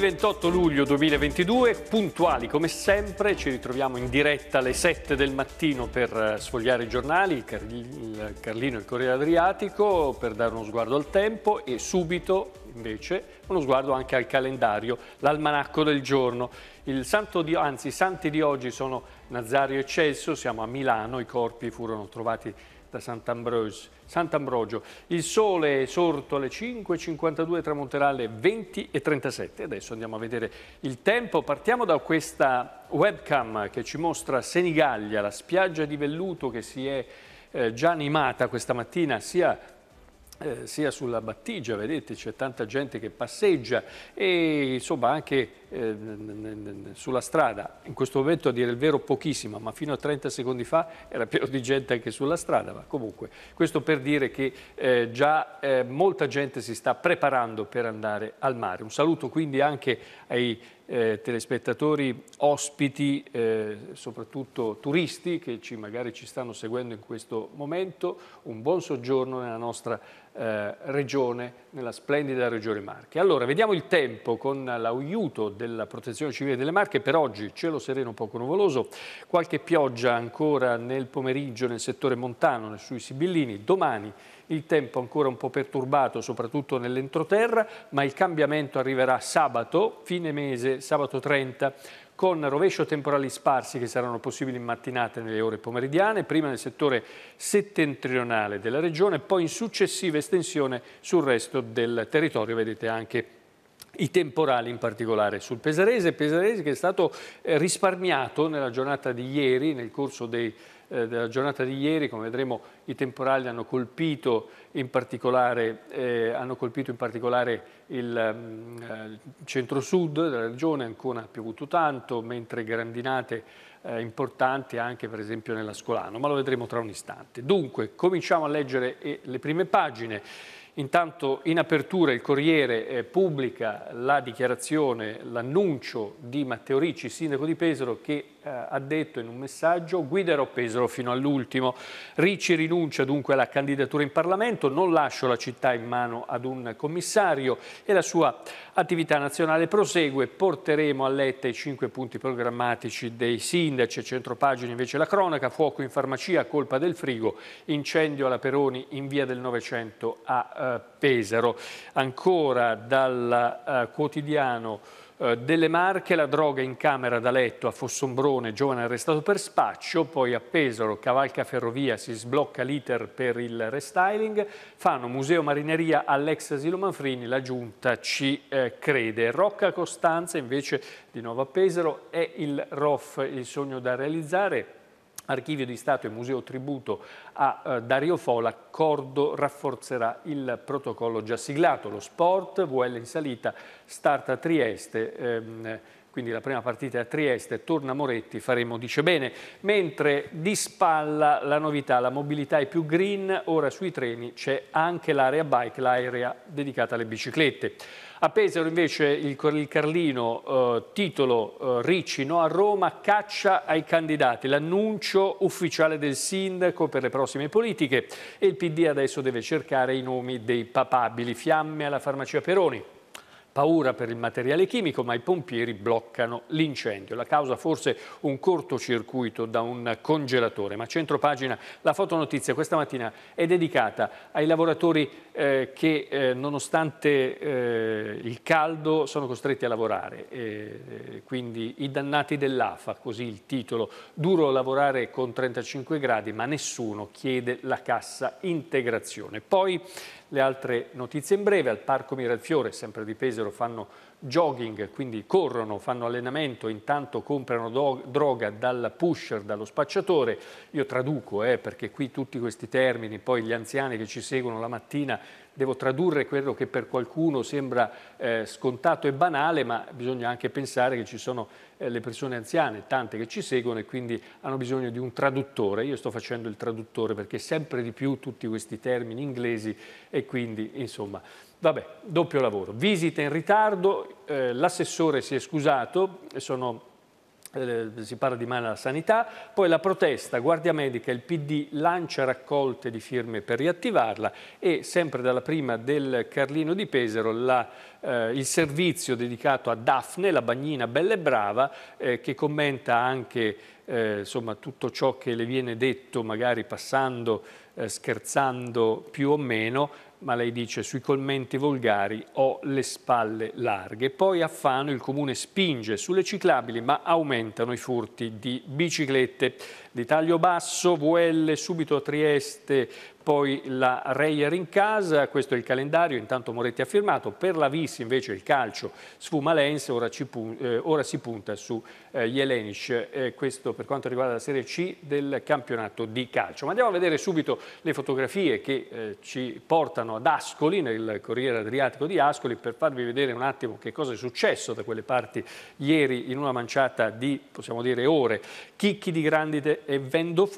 28 luglio 2022, puntuali come sempre, ci ritroviamo in diretta alle 7 del mattino per eh, sfogliare i giornali, il Carlino e il Corriere Adriatico, per dare uno sguardo al tempo e subito invece uno sguardo anche al calendario, l'almanacco del giorno. Di, anzi, i santi di oggi sono Nazario e Celso, siamo a Milano, i corpi furono trovati da Sant'Ambrogio. Il sole è sorto alle 5.52, tramonterà alle 20.37. Adesso andiamo a vedere il tempo. Partiamo da questa webcam che ci mostra Senigallia, la spiaggia di velluto che si è eh, già animata questa mattina sia eh, sia sulla battigia, vedete c'è tanta gente che passeggia e insomma anche eh, sulla strada, in questo momento a dire il vero pochissima, ma fino a 30 secondi fa era pieno di gente anche sulla strada, ma comunque questo per dire che eh, già eh, molta gente si sta preparando per andare al mare. Un saluto quindi anche ai eh, telespettatori, ospiti, eh, soprattutto turisti che ci, magari ci stanno seguendo in questo momento, un buon soggiorno nella nostra eh, regione, nella splendida regione Marche. Allora, vediamo il tempo con l'aiuto della Protezione Civile delle Marche. Per oggi cielo sereno poco nuvoloso, qualche pioggia ancora nel pomeriggio nel settore montano, sui Sibillini. Domani il tempo ancora un po' perturbato, soprattutto nell'entroterra, ma il cambiamento arriverà sabato, fine mese, sabato 30, con rovescio temporali sparsi che saranno possibili in mattinate nelle ore pomeridiane, prima nel settore settentrionale della regione, poi in successiva estensione sul resto del territorio, vedete anche i temporali in particolare sul Pesarese, Pesarese che è stato eh, risparmiato nella giornata di ieri nel corso dei eh, della giornata di ieri, come vedremo i temporali hanno colpito in particolare, eh, colpito in particolare il, il mm, eh, centro-sud della regione, ancora ha piovuto tanto, mentre grandinate eh, importanti anche per esempio nella Scolano, ma lo vedremo tra un istante. Dunque, cominciamo a leggere eh, le prime pagine. Intanto in apertura il Corriere eh, pubblica la dichiarazione, l'annuncio di Matteo Ricci, sindaco di Pesaro, che eh, ha detto in un messaggio guiderò Pesaro fino all'ultimo. Ricci rinuncia dunque alla candidatura in Parlamento, non lascio la città in mano ad un commissario e la sua L'attività nazionale prosegue, porteremo a letta i cinque punti programmatici dei sindaci, centropagine invece la cronaca, fuoco in farmacia, colpa del frigo, incendio alla Peroni in via del Novecento a eh, Pesaro. Ancora dal eh, quotidiano eh, delle Marche, la droga in camera da letto a Fossombrone, giovane arrestato per spaccio, poi a Pesaro, Cavalca Ferrovia, si sblocca l'iter per il restyling, fanno Museo Marineria all'ex asilo Manfrini, la giunta ci eh, crede. Rocca Costanza invece di nuovo a Pesaro è il ROF, il sogno da realizzare, Archivio di Stato e Museo Tributo a eh, Dario Fo, l'accordo rafforzerà il protocollo già siglato. Lo sport, VL in salita, start a Trieste. Ehm, quindi la prima partita è a Trieste, torna Moretti, faremo dice bene, mentre di spalla la novità, la mobilità è più green, ora sui treni c'è anche l'area bike, l'area dedicata alle biciclette. A Pesaro invece il, il Carlino eh, titolo eh, Ricci no a Roma caccia ai candidati, l'annuncio ufficiale del sindaco per le prossime politiche e il PD adesso deve cercare i nomi dei papabili, fiamme alla farmacia Peroni. Paura per il materiale chimico, ma i pompieri bloccano l'incendio. La causa forse un cortocircuito da un congelatore. Ma centro pagina la fotonotizia questa mattina è dedicata ai lavoratori eh, che eh, nonostante eh, il caldo sono costretti a lavorare. E, eh, quindi i dannati dell'AFA, così il titolo. Duro lavorare con 35 gradi, ma nessuno chiede la cassa integrazione. Poi le altre notizie in breve, al Parco Miralfiore, sempre di Pesaro, fanno jogging, quindi corrono, fanno allenamento, intanto comprano droga dal pusher, dallo spacciatore. Io traduco eh, perché qui tutti questi termini, poi gli anziani che ci seguono la mattina devo tradurre quello che per qualcuno sembra eh, scontato e banale, ma bisogna anche pensare che ci sono eh, le persone anziane, tante che ci seguono e quindi hanno bisogno di un traduttore. Io sto facendo il traduttore perché sempre di più tutti questi termini inglesi e quindi insomma... Vabbè, doppio lavoro. Visita in ritardo, eh, l'assessore si è scusato, sono eh, si parla di male alla sanità, poi la protesta, Guardia Medica, il PD lancia raccolte di firme per riattivarla e sempre dalla prima del Carlino di Pesaro la, eh, il servizio dedicato a Daphne, la bagnina bella e brava, eh, che commenta anche eh, insomma, tutto ciò che le viene detto magari passando, eh, scherzando più o meno, ma lei dice sui commenti volgari ho le spalle larghe. Poi a Fano il comune spinge sulle ciclabili ma aumentano i furti di biciclette. Di taglio basso, VL subito a Trieste poi la Reyer in casa, questo è il calendario, intanto Moretti ha firmato, per la Vis invece il calcio sfuma Lens, ora, pun eh, ora si punta su eh, Jelenic, eh, questo per quanto riguarda la Serie C del campionato di calcio. Ma andiamo a vedere subito le fotografie che eh, ci portano ad Ascoli, nel Corriere Adriatico di Ascoli, per farvi vedere un attimo che cosa è successo da quelle parti ieri in una manciata di, possiamo dire, ore. Chicchi di grandite e vento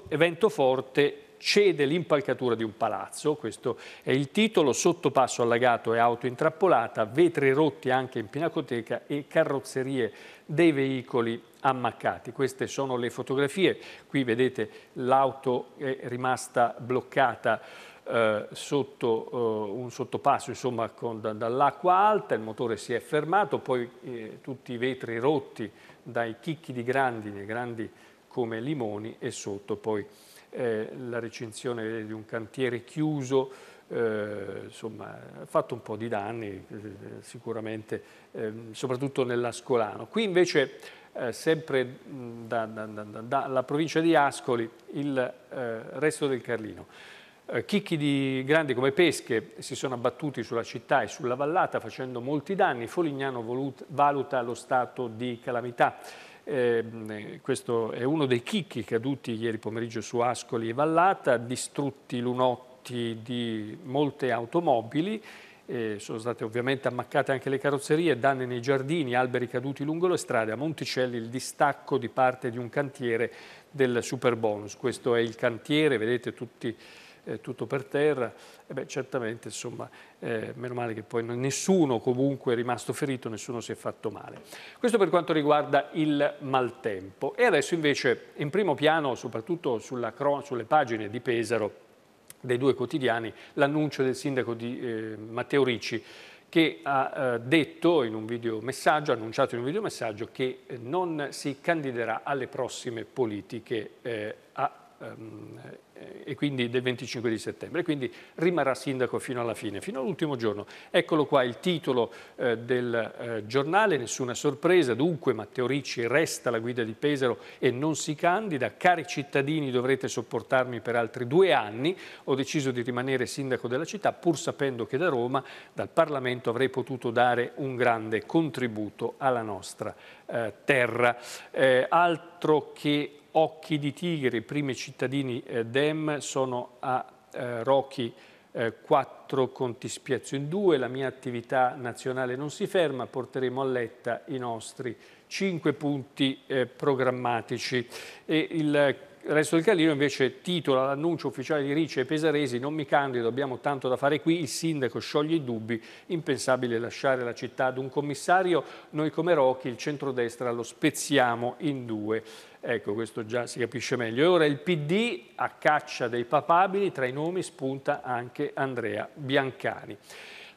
forte cede l'impalcatura di un palazzo, questo è il titolo, sottopasso allagato e auto intrappolata, vetri rotti anche in pinacoteca e carrozzerie dei veicoli ammaccati. Queste sono le fotografie, qui vedete l'auto è rimasta bloccata eh, sotto eh, un sottopasso insomma dall'acqua alta, il motore si è fermato, poi eh, tutti i vetri rotti dai chicchi di grandine, grandi come limoni e sotto poi eh, la recinzione di un cantiere chiuso, eh, insomma, ha fatto un po' di danni eh, sicuramente, ehm, soprattutto nell'Ascolano. Qui invece, eh, sempre dalla da, da, da, provincia di Ascoli, il eh, resto del Carlino. Chicchi di grandi come pesche si sono abbattuti sulla città e sulla vallata facendo molti danni. Folignano valuta lo stato di calamità. Eh, questo è uno dei chicchi caduti ieri pomeriggio su Ascoli e Vallata, distrutti lunotti di molte automobili, eh, sono state ovviamente ammaccate anche le carrozzerie, danni nei giardini, alberi caduti lungo le strade, a Monticelli il distacco di parte di un cantiere del Superbonus. Questo è il cantiere, vedete tutti eh, tutto per terra, e beh, certamente insomma, eh, meno male che poi nessuno comunque è rimasto ferito, nessuno si è fatto male. Questo per quanto riguarda il maltempo. E adesso invece in primo piano, soprattutto sulla, sulle pagine di Pesaro, dei due quotidiani, l'annuncio del sindaco di eh, Matteo Ricci, che ha eh, detto in un videomessaggio, annunciato in un videomessaggio, che non si candiderà alle prossime politiche eh, a Ehm, eh, e quindi del 25 di settembre, quindi rimarrà sindaco fino alla fine, fino all'ultimo giorno. Eccolo qua il titolo eh, del eh, giornale, nessuna sorpresa, dunque Matteo Ricci resta la guida di Pesaro e non si candida, cari cittadini dovrete sopportarmi per altri due anni, ho deciso di rimanere sindaco della città pur sapendo che da Roma, dal Parlamento avrei potuto dare un grande contributo alla nostra eh, terra. Eh, altro che Occhi di Tigre, i primi cittadini eh, DEM, sono a eh, Rocchi eh, 4 conti spiazzo in 2, la mia attività nazionale non si ferma, porteremo a letta i nostri 5 punti eh, programmatici. E il resto del Carlino invece titola l'annuncio ufficiale di Ricci e Pesaresi, non mi candido, abbiamo tanto da fare qui, il sindaco scioglie i dubbi, impensabile lasciare la città ad un commissario, noi come Rocchi il centrodestra lo spezziamo in due. Ecco, questo già si capisce meglio. E ora il PD, a caccia dei papabili, tra i nomi spunta anche Andrea Biancani.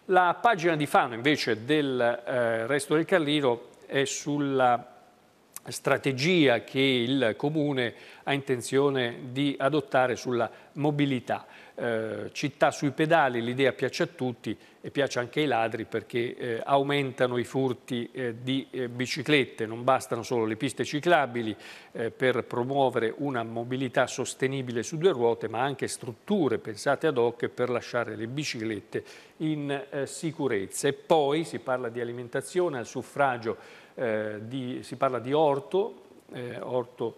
La pagina di Fano, invece, del eh, resto del Carlino è sulla strategia che il Comune ha intenzione di adottare sulla mobilità. Eh, città sui pedali, l'idea piace a tutti, e piace anche ai ladri perché eh, aumentano i furti eh, di eh, biciclette, non bastano solo le piste ciclabili eh, per promuovere una mobilità sostenibile su due ruote, ma anche strutture pensate ad hoc per lasciare le biciclette in eh, sicurezza. E poi si parla di alimentazione, al suffragio eh, di, si parla di orto, orto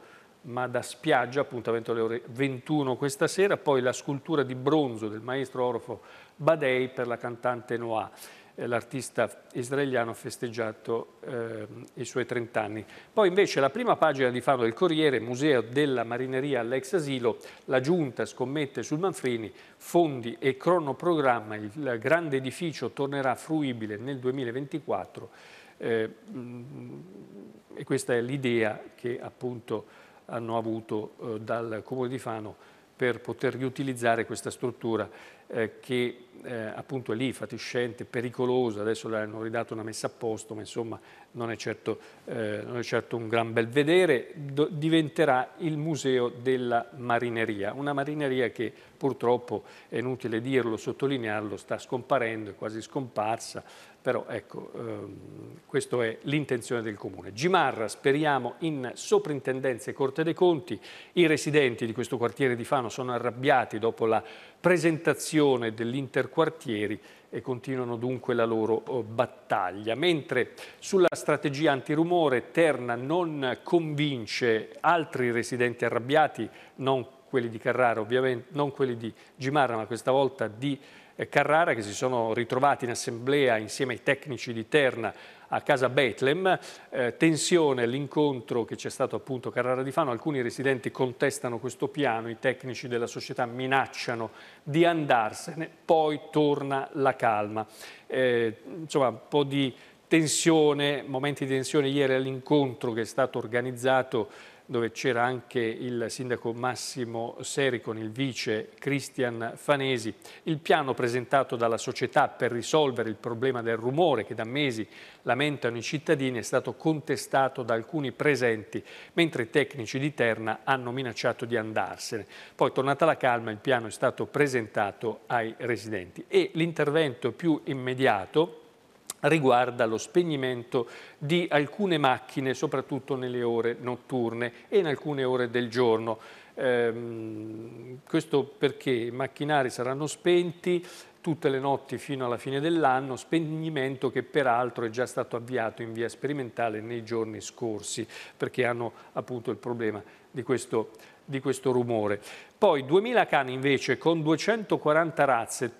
ma da spiaggia, appuntamento alle ore 21 questa sera, poi la scultura di bronzo del maestro Orofo Badei per la cantante Noah. Eh, l'artista israeliano festeggiato eh, i suoi 30 anni. Poi invece la prima pagina di Fano del Corriere, Museo della Marineria all'ex asilo, la giunta scommette sul Manfrini, fondi e cronoprogramma, il grande edificio tornerà fruibile nel 2024 eh, mm, e questa è l'idea che appunto hanno avuto eh, dal Comune di Fano per poter riutilizzare questa struttura eh, che eh, appunto è lì, fatiscente, pericolosa, adesso le hanno ridato una messa a posto, ma insomma non è certo, eh, non è certo un gran bel vedere, Do diventerà il museo della marineria, una marineria che purtroppo, è inutile dirlo, sottolinearlo, sta scomparendo, è quasi scomparsa, però ecco, ehm, questa è l'intenzione del Comune. Gimarra, speriamo, in soprintendenza e Corte dei Conti, i residenti di questo quartiere di Fano sono arrabbiati dopo la presentazione dell'interquartieri e continuano dunque la loro eh, battaglia. Mentre sulla strategia antirumore Terna non convince altri residenti arrabbiati, non quelli di Carrara ovviamente, non quelli di Gimarra, ma questa volta di Carrara che si sono ritrovati in assemblea insieme ai tecnici di Terna a casa Betlem, eh, tensione l'incontro che c'è stato appunto a Carrara di Fano, alcuni residenti contestano questo piano, i tecnici della società minacciano di andarsene, poi torna la calma. Eh, insomma un po' di tensione, momenti di tensione ieri all'incontro che è stato organizzato dove c'era anche il sindaco Massimo Seri con il vice Cristian Fanesi. Il piano presentato dalla società per risolvere il problema del rumore che da mesi lamentano i cittadini è stato contestato da alcuni presenti, mentre i tecnici di Terna hanno minacciato di andarsene. Poi, tornata la calma, il piano è stato presentato ai residenti. E l'intervento più immediato riguarda lo spegnimento di alcune macchine, soprattutto nelle ore notturne e in alcune ore del giorno. Ehm, questo perché i macchinari saranno spenti tutte le notti fino alla fine dell'anno, spegnimento che peraltro è già stato avviato in via sperimentale nei giorni scorsi, perché hanno appunto il problema di questo, di questo rumore. Poi 2000 cani invece con 240 razze,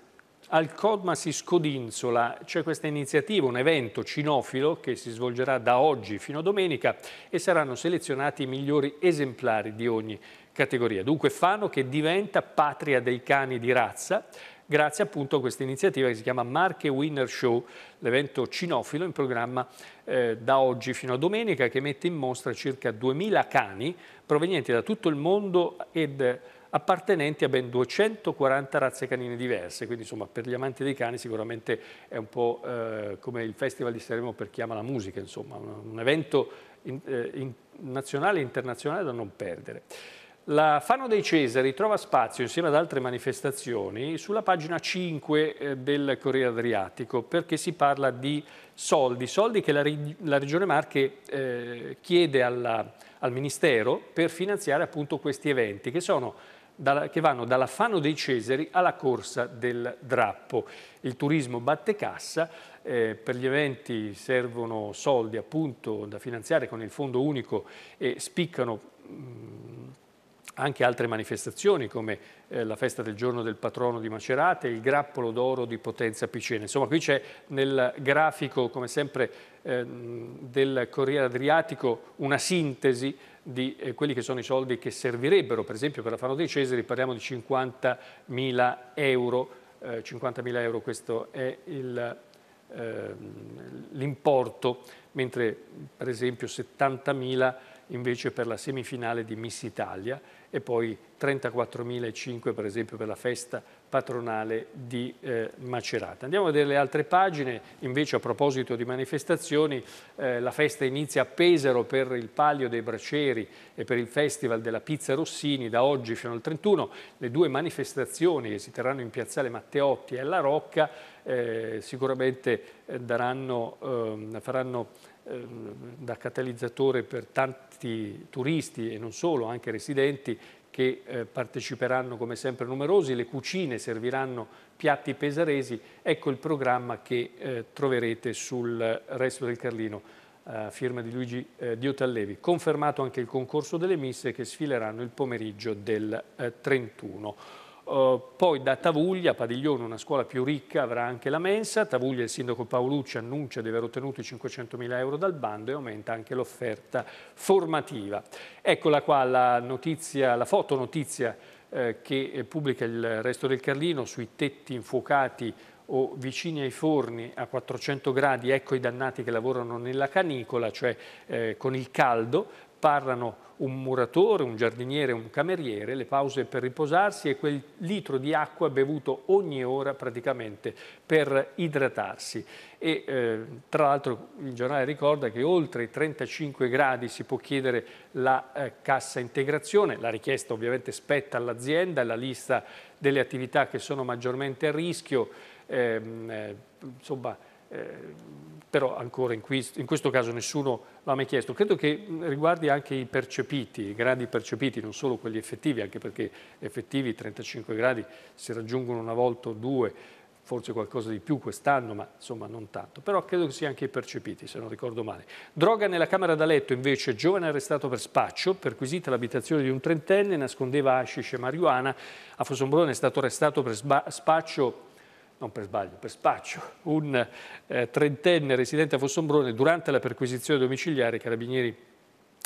al Codma si scodinzola, c'è questa iniziativa, un evento cinofilo che si svolgerà da oggi fino a domenica e saranno selezionati i migliori esemplari di ogni categoria. Dunque Fano che diventa patria dei cani di razza grazie appunto a questa iniziativa che si chiama Marche Winner Show, l'evento cinofilo in programma eh, da oggi fino a domenica che mette in mostra circa 2000 cani provenienti da tutto il mondo ed appartenenti a ben 240 razze canine diverse, quindi insomma per gli amanti dei cani sicuramente è un po' eh, come il Festival di Sanremo per chi ama la musica, insomma un, un evento in, eh, in, nazionale e internazionale da non perdere. La Fano dei Cesari trova spazio, insieme ad altre manifestazioni, sulla pagina 5 eh, del Corriere Adriatico, perché si parla di soldi, soldi che la, la Regione Marche eh, chiede alla, al Ministero per finanziare appunto questi eventi, che sono che vanno dall'affanno dei Cesari alla corsa del drappo. Il turismo batte cassa, eh, per gli eventi servono soldi appunto da finanziare con il fondo unico e spiccano mh, mm, anche altre manifestazioni come eh, la festa del giorno del patrono di Macerate, il grappolo d'oro di Potenza Picena. Insomma qui c'è nel grafico come sempre eh, del Corriere Adriatico una sintesi di eh, quelli che sono i soldi che servirebbero, per esempio per la Fano dei Cesari parliamo di 50.000 euro, 50.000 eh, euro questo è il ehm, l'importo, mentre per esempio 70.000 invece per la semifinale di Miss Italia e poi 34.005 per esempio per la festa patronale di eh, Macerata. Andiamo a vedere le altre pagine, invece a proposito di manifestazioni, eh, la festa inizia a Pesaro per il Palio dei Braceri e per il Festival della Pizza Rossini da oggi fino al 31, le due manifestazioni che si terranno in Piazzale Matteotti e alla Rocca eh, sicuramente eh, daranno, ehm, faranno Ehm, da catalizzatore per tanti turisti e non solo, anche residenti che eh, parteciperanno come sempre numerosi, le cucine serviranno piatti pesaresi, ecco il programma che eh, troverete sul resto del Carlino, eh, firma di Luigi eh, Diotallevi. Confermato anche il concorso delle misse che sfileranno il pomeriggio del 31. Eh, eh, poi da Tavuglia, Padiglione, una scuola più ricca, avrà anche la mensa. Tavuglia, il sindaco Paolucci annuncia di aver ottenuto i 500.000 euro dal bando e aumenta anche l'offerta formativa. Eccola qua la, notizia, la fotonotizia eh, che eh, pubblica il resto del Carlino sui tetti infuocati o vicini ai forni a 400 gradi, ecco i dannati che lavorano nella canicola, cioè eh, con il caldo, parlano un muratore, un giardiniere, un cameriere, le pause per riposarsi e quel litro di acqua bevuto ogni ora praticamente per idratarsi. E, eh, tra l'altro il giornale ricorda che oltre i 35 gradi si può chiedere la eh, cassa integrazione, la richiesta ovviamente spetta all'azienda, la lista delle attività che sono maggiormente a rischio, ehm, eh, insomma eh, però ancora in, qui, in, questo caso nessuno l'ha mai chiesto. Credo che riguardi anche i percepiti, i gradi percepiti, non solo quelli effettivi, anche perché effettivi 35 gradi si raggiungono una volta o due, forse qualcosa di più quest'anno, ma insomma non tanto. Però credo che sia anche i percepiti, se non ricordo male. Droga nella camera da letto, invece, giovane arrestato per spaccio, perquisita l'abitazione di un trentenne, nascondeva hashish e marijuana. A Fosombrone è stato arrestato per spaccio non per sbaglio, per spaccio, un eh, trentenne residente a Fossombrone durante la perquisizione domiciliare i carabinieri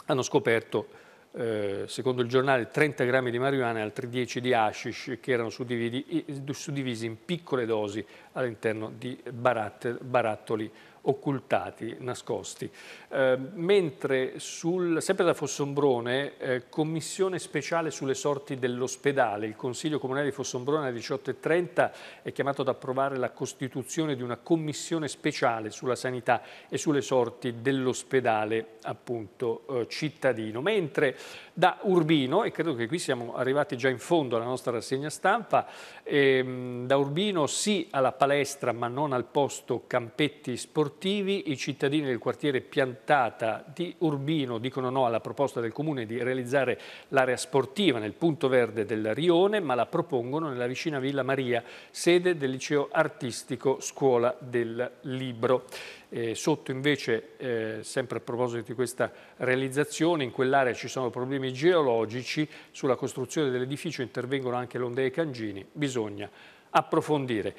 hanno scoperto, eh, secondo il giornale, 30 grammi di marijuana e altri 10 di hashish che erano suddivisi, eh, suddivisi in piccole dosi all'interno di barattoli occultati, nascosti. Eh, mentre sul, sempre da Fossombrone, eh, commissione speciale sulle sorti dell'ospedale, il Consiglio Comunale di Fossombrone alle 18.30 è chiamato ad approvare la costituzione di una commissione speciale sulla sanità e sulle sorti dell'ospedale appunto eh, cittadino. Mentre da Urbino, e credo che qui siamo arrivati già in fondo alla nostra rassegna stampa, ehm, da Urbino sì alla palestra ma non al posto campetti Sportivo, sportivi, i cittadini del quartiere Piantata di Urbino dicono no alla proposta del Comune di realizzare l'area sportiva nel punto verde del Rione, ma la propongono nella vicina Villa Maria, sede del liceo artistico Scuola del Libro. Eh, sotto invece, eh, sempre a proposito di questa realizzazione, in quell'area ci sono problemi geologici, sulla costruzione dell'edificio intervengono anche l'Onde e Cangini, bisogna approfondire.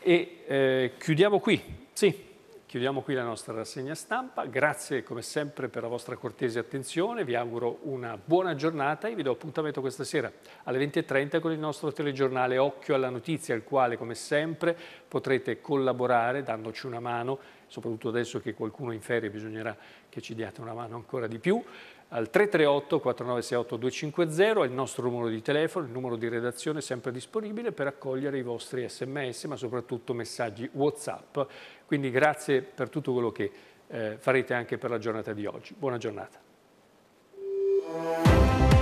E eh, chiudiamo qui. Sì. Chiudiamo qui la nostra rassegna stampa, grazie come sempre per la vostra cortese attenzione, vi auguro una buona giornata e vi do appuntamento questa sera alle 20.30 con il nostro telegiornale Occhio alla Notizia, al quale come sempre potrete collaborare dandoci una mano, soprattutto adesso che qualcuno è in ferie bisognerà che ci diate una mano ancora di più al 338 4968 250 è il nostro numero di telefono, il numero di redazione sempre disponibile per accogliere i vostri sms ma soprattutto messaggi whatsapp. Quindi grazie per tutto quello che eh, farete anche per la giornata di oggi. Buona giornata.